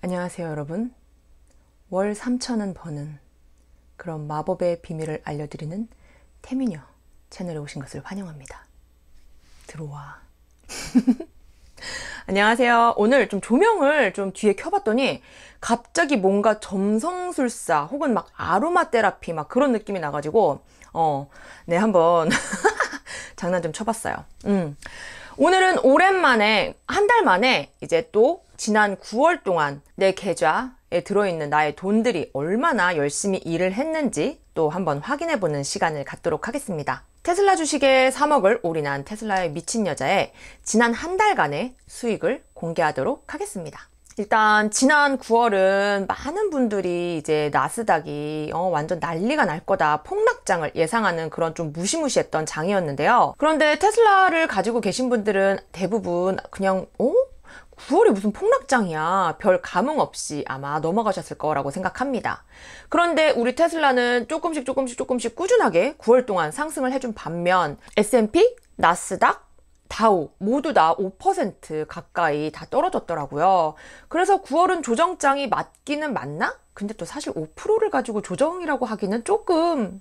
안녕하세요 여러분 월 3천원 버는 그런 마법의 비밀을 알려드리는 태미녀 채널에 오신 것을 환영합니다 들어와 안녕하세요 오늘 좀 조명을 좀 뒤에 켜봤더니 갑자기 뭔가 점성술사 혹은 막 아로마 테라피 막 그런 느낌이 나가지고 어네 한번 장난 좀 쳐봤어요 음 오늘은 오랜만에 한 달 만에 이제 또 지난 9월 동안 내 계좌에 들어있는 나의 돈들이 얼마나 열심히 일을 했는지 또 한번 확인해 보는 시간을 갖도록 하겠습니다. 테슬라 주식에 3억을 올인한 테슬라의 미친 여자의 지난 한 달간의 수익을 공개하도록 하겠습니다. 일단 지난 9월은 많은 분들이 이제 나스닥이 어, 완전 난리가 날 거다 폭락장을 예상하는 그런 좀 무시무시했던 장이었는데요. 그런데 테슬라를 가지고 계신 분들은 대부분 그냥 어? 9월이 무슨 폭락장이야. 별 감흥 없이 아마 넘어가셨을 거라고 생각합니다. 그런데 우리 테슬라는 조금씩 조금씩 조금씩 꾸준하게 9월 동안 상승을 해준 반면 S&P, 나스닥, 다우 모두 다 5% 가까이 다 떨어졌더라고요. 그래서 9월은 조정장이 맞기는 맞나? 근데 또 사실 5%를 가지고 조정이라고 하기는 조금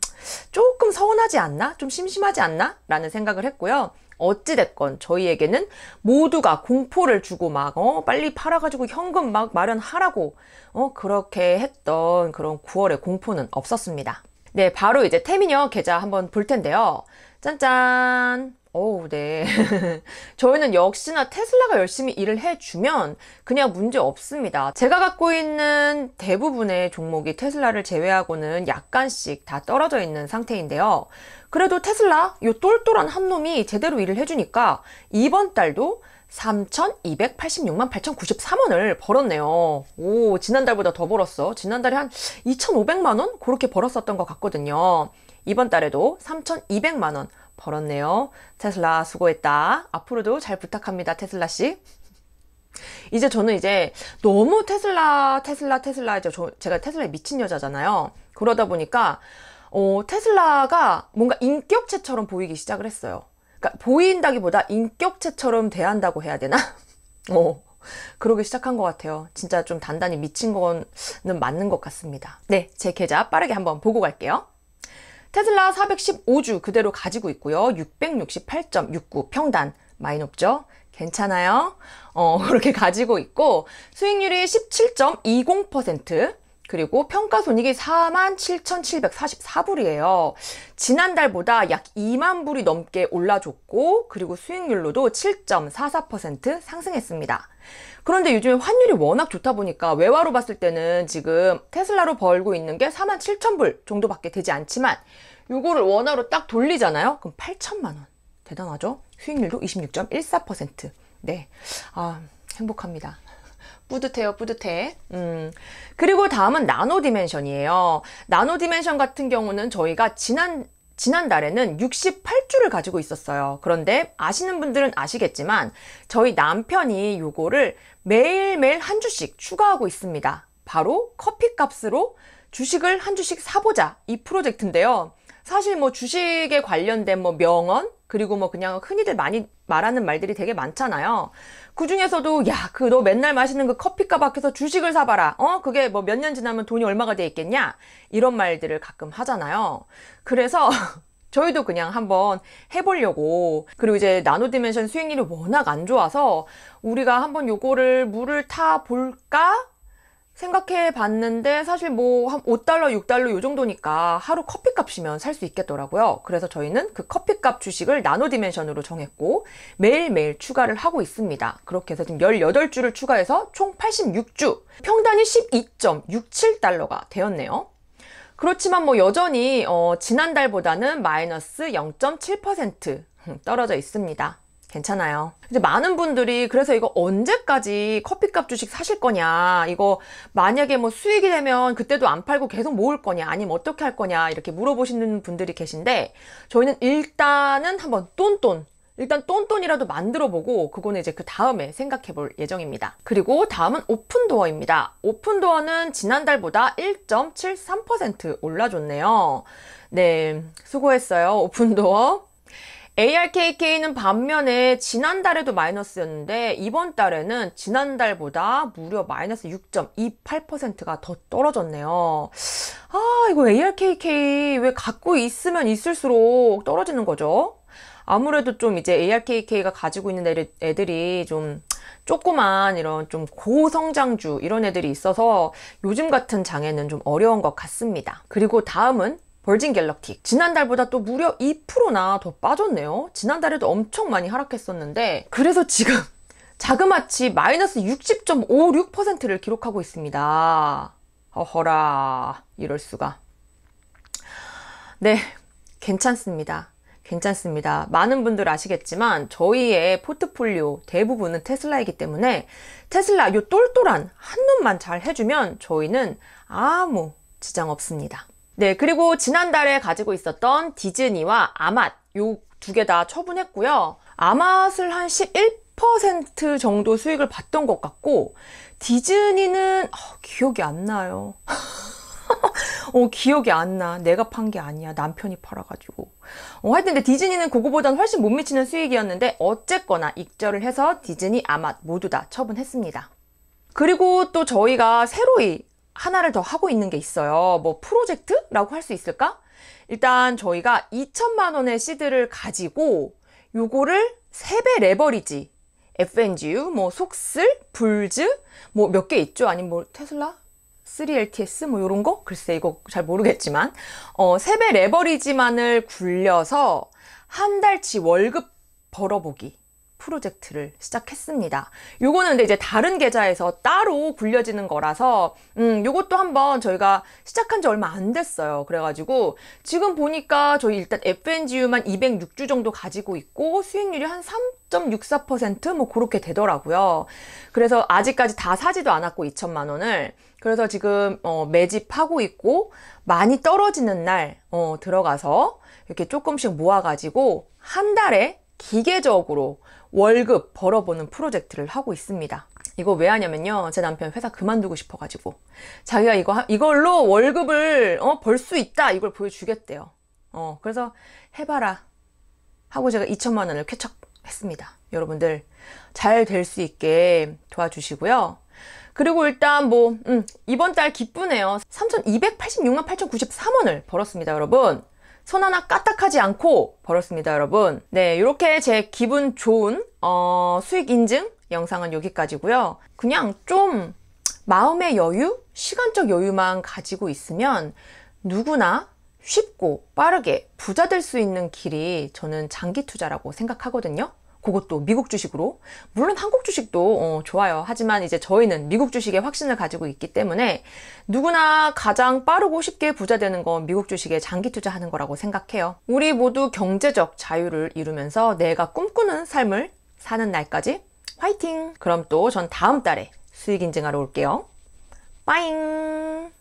조금 서운하지 않나? 좀 심심하지 않나? 라는 생각을 했고요. 어찌됐건 저희에게는 모두가 공포를 주고 막, 어, 빨리 팔아가지고 현금 막 마련하라고, 어, 그렇게 했던 그런 9월의 공포는 없었습니다. 네, 바로 이제 태민형 계좌 한번 볼 텐데요. 짠짠! 어우, 네. 저희는 역시나 테슬라가 열심히 일을 해주면 그냥 문제 없습니다. 제가 갖고 있는 대부분의 종목이 테슬라를 제외하고는 약간씩 다 떨어져 있는 상태인데요. 그래도 테슬라, 요 똘똘한 한 놈이 제대로 일을 해주니까 이번 달도 3,286만 8,093원을 벌었네요. 오, 지난달보다 더 벌었어. 지난달에 한 2,500만원? 그렇게 벌었었던 것 같거든요. 이번 달에도 3,200만원 벌었네요. 테슬라 수고했다. 앞으로도 잘 부탁합니다. 테슬라 씨. 이제 저는 이제 너무 테슬라 테슬라 테슬라 이제 저, 제가 테슬라에 미친 여자잖아요. 그러다 보니까 어, 테슬라가 뭔가 인격체처럼 보이기 시작을 했어요. 그러니까 보인다기보다 인격체처럼 대한다고 해야 되나? 어. 그러기 시작한 것 같아요. 진짜 좀 단단히 미친 거는 맞는 것 같습니다. 네, 제 계좌 빠르게 한번 보고 갈게요. 테슬라 415주 그대로 가지고 있고요. 668.69 평단 많이 높죠? 괜찮아요? 어, 그렇게 가지고 있고 수익률이 17.20% 그리고 평가 손익이 47,744불이에요. 지난달보다 약 2만 불이 넘게 올라줬고 그리고 수익률로도 7.44% 상승했습니다. 그런데 요즘에 환율이 워낙 좋다 보니까 외화로 봤을 때는 지금 테슬라로 벌고 있는 게 47,000불 정도밖에 되지 않지만 요거를 원화로 딱 돌리잖아요. 그럼 8천만 원. 대단하죠? 수익률도 26.14%. 네. 아, 행복합니다. 뿌듯해요 뿌듯해 음 그리고 다음은 나노 디멘션이에요 나노 디멘션 같은 경우는 저희가 지난 지난달에는 68주를 가지고 있었어요 그런데 아시는 분들은 아시겠지만 저희 남편이 요거를 매일매일 한 주씩 추가하고 있습니다 바로 커피값으로 주식을 한 주씩 사보자 이 프로젝트인데요 사실 뭐 주식에 관련된 뭐 명언 그리고 뭐 그냥 흔히들 많이 말하는 말들이 되게 많잖아요. 그 중에서도 야, 그 너 맨날 마시는 그 커피값 밖에서 주식을 사봐라. 어? 그게 뭐 몇 년 지나면 돈이 얼마가 돼 있겠냐? 이런 말들을 가끔 하잖아요. 그래서 저희도 그냥 한번 해보려고 그리고 이제 나노디멘션 수익률이 워낙 안 좋아서 우리가 한번 요거를 물을 타볼까? 생각해 봤는데 사실 뭐한 5달러, 6달러 요 정도니까 하루 커피 값이면 살 수 있겠더라고요. 그래서 저희는 그 커피 값 주식을 나노 디멘션으로 정했고 매일매일 추가를 하고 있습니다. 그렇게 해서 지금 18주를 추가해서 총 86주, 평단이 12.67달러가 되었네요. 그렇지만 뭐 여전히 어, 지난달보다는 마이너스 0.7% 떨어져 있습니다. 괜찮아요. 이제 많은 분들이 그래서 이거 언제까지 커피값 주식 사실 거냐 이거 만약에 뭐 수익이 되면 그때도 안 팔고 계속 모을 거냐 아니면 어떻게 할 거냐 이렇게 물어보시는 분들이 계신데 저희는 일단은 한번 똔똔 일단 똔똔이라도 만들어 보고 그거는 이제 그 다음에 생각해 볼 예정입니다. 그리고 다음은 오픈도어입니다. 오픈도어는 지난달보다 1.73% 올라줬네요. 네, 수고했어요. 오픈도어. ARKK는 반면에 지난달에도 마이너스였는데 이번 달에는 지난달보다 무려 마이너스 6.28%가 더 떨어졌네요. 아 이거 ARKK 왜 갖고 있으면 있을수록 떨어지는 거죠? 아무래도 좀 이제 ARKK가 가지고 있는 애들이 좀 조그만 이런 좀 고성장주 이런 애들이 있어서 요즘 같은 장에는 좀 어려운 것 같습니다. 그리고 다음은 벌진 갤럭틱 지난달보다 또 무려 2%나 더 빠졌네요 지난달에도 엄청 많이 하락했었는데 그래서 지금 자그마치 마이너스 60.56%를 기록하고 있습니다 어허라 이럴 수가 네 괜찮습니다 괜찮습니다. 많은 분들 아시겠지만 저희의 포트폴리오 대부분은 테슬라이기 때문에 테슬라 요 똘똘한 한눈만 잘 해주면 저희는 아무 지장 없습니다. 네, 그리고 지난달에 가지고 있었던 디즈니와 아맛 요 두 개 다 처분했고요. 아맛을 한 11% 정도 수익을 봤던 것 같고 디즈니는 어, 기억이 안 나요. 어, 기억이 안 나. 내가 판 게 아니야. 남편이 팔아가지고. 어, 하여튼 근데 디즈니는 그거보단 훨씬 못 미치는 수익이었는데 어쨌거나 익절을 해서 디즈니 아맛 모두 다 처분했습니다. 그리고 또 저희가 새로이 하나를 더 하고 있는 게 있어요. 뭐 프로젝트라고 할 수 있을까? 일단 저희가 2천만 원의 시드를 가지고 요거를 3배 레버리지 FNGU, 뭐 속슬, 불즈 뭐 몇 개 있죠. 아니면 뭐 테슬라 3LTS 뭐 요런 거? 글쎄 이거 잘 모르겠지만 어 3배 레버리지만을 굴려서 한 달치 월급 벌어보기 프로젝트를 시작했습니다. 요거는 근데 이제 다른 계좌에서 따로 굴려지는 거라서 음 요것도 한번 저희가 시작한 지 얼마 안 됐어요. 그래가지고 지금 보니까 저희 일단 FNGU만 206주 정도 가지고 있고 수익률이 한 3.64%뭐 그렇게 되더라고요. 그래서 아직까지 다 사지도 않았고 2천만 원을 그래서 지금 어 매집하고 있고 많이 떨어지는 날 어 들어가서 이렇게 조금씩 모아가지고 한 달에 기계적으로 월급 벌어보는 프로젝트를 하고 있습니다. 이거 왜 하냐면요. 제 남편 회사 그만두고 싶어가지고. 자기가 이거, 이걸로 월급을, 어, 벌 수 있다. 이걸 보여주겠대요. 어, 그래서 해봐라. 하고 제가 2천만 원을 쾌척 했습니다. 여러분들, 잘 될 수 있게 도와주시고요. 그리고 일단 뭐, 음, 이번 달 기쁘네요. 3,286만 8,093원을 벌었습니다, 여러분. 손 하나 까딱하지 않고 벌었습니다, 여러분. 네, 이렇게 제 기분 좋은 어, 수익 인증 영상은 여기까지고요. 그냥 좀 마음의 여유, 시간적 여유만 가지고 있으면 누구나 쉽고 빠르게 부자 될 수 있는 길이 저는 장기 투자라고 생각하거든요. 그것도 미국 주식으로 물론 한국 주식도 어, 좋아요 하지만 이제 저희는 미국 주식에 확신을 가지고 있기 때문에 누구나 가장 빠르고 쉽게 부자 되는 건 미국 주식에 장기 투자하는 거라고 생각해요 우리 모두 경제적 자유를 이루면서 내가 꿈꾸는 삶을 사는 날까지 화이팅 그럼 또 전 다음 달에 수익 인증하러 올게요 빠잉